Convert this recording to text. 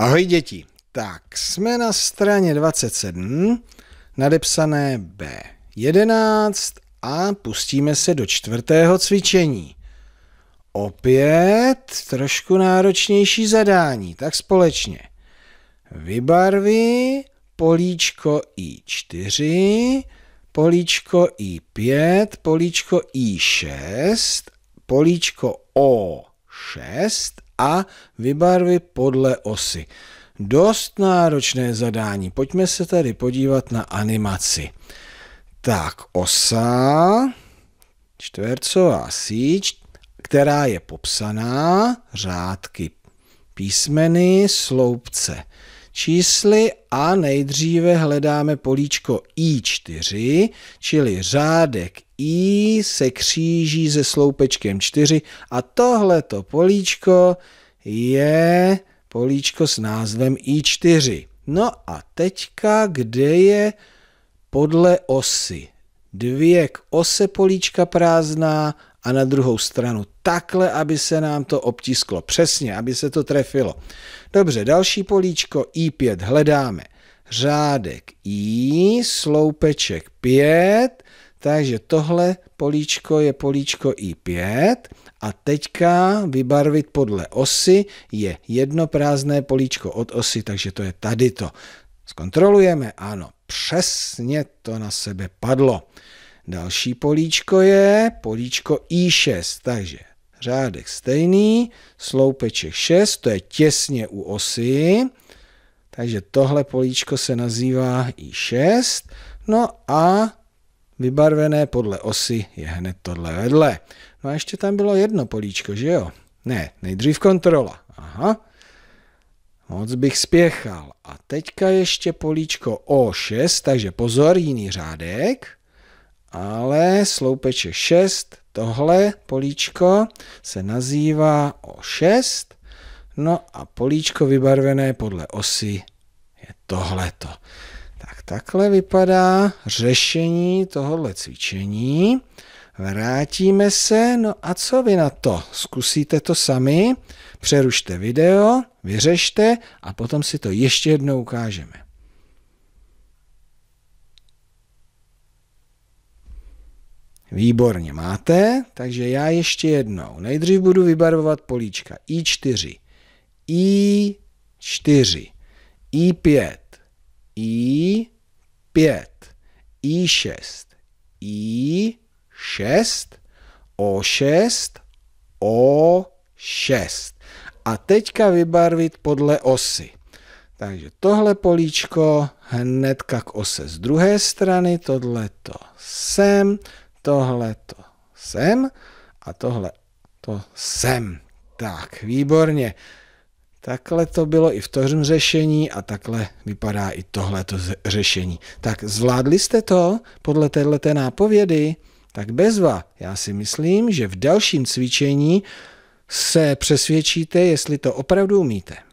Ahoj děti, tak jsme na straně 27, nadepsané B11 a pustíme se do čtvrtého cvičení. Opět trošku náročnější zadání, tak společně. Vybarvy políčko I4, políčko I5, políčko I6, políčko O6 a vybarvy podle osy. Dost náročné zadání. Pojďme se tady podívat na animaci. Tak, osa, čtvercová síť, která je popsaná, řádky písmeny, sloupce čísly a nejdříve hledáme políčko I4, čili řádek I se kříží se sloupečkem 4 a tohleto políčko je políčko s názvem I4. No a teďka, kde je podle osy? Dvě k ose políčka prázdná a na druhou stranu takhle, aby se nám to obtisklo přesně, aby se to trefilo. Dobře, další políčko I5 hledáme. Řádek I, sloupeček 5, takže tohle políčko je políčko I5 a teďka vybarvit podle osy je jedno prázdné políčko od osy, takže to je tady to. Zkontrolujeme, ano, přesně to na sebe padlo. Další políčko je políčko I6, takže řádek stejný, sloupeček 6, to je těsně u osy, takže tohle políčko se nazývá I6, no a vybarvené podle osy je hned tohle vedle. No a ještě tam bylo jedno políčko, že jo? Ne, nejdřív kontrola. Aha. Moc bych spěchal. A teďka ještě políčko O6, takže pozor, jiný řádek ale sloupeče 6, tohle políčko se nazývá O6, no a políčko vybarvené podle osy je tohleto. Tak takhle vypadá řešení tohohle cvičení. Vrátíme se, no a co vy na to? Zkusíte to sami, přerušte video, vyřešte a potom si to ještě jednou ukážeme. Výborně máte, takže já ještě jednou. Nejdřív budu vybarvovat políčka. I4, I4, I5, I5, I6, I6, O6, O6. A teďka vybarvit podle osy. Takže tohle políčko hnedka k ose z druhé strany, tohle to sem, tohle to sem a tohle to sem. Tak, výborně. Takhle to bylo i v tom řešení a takhle vypadá i tohleto řešení. Tak zvládli jste to podle této nápovědy? Tak bezva. Já si myslím, že v dalším cvičení se přesvědčíte, jestli to opravdu umíte.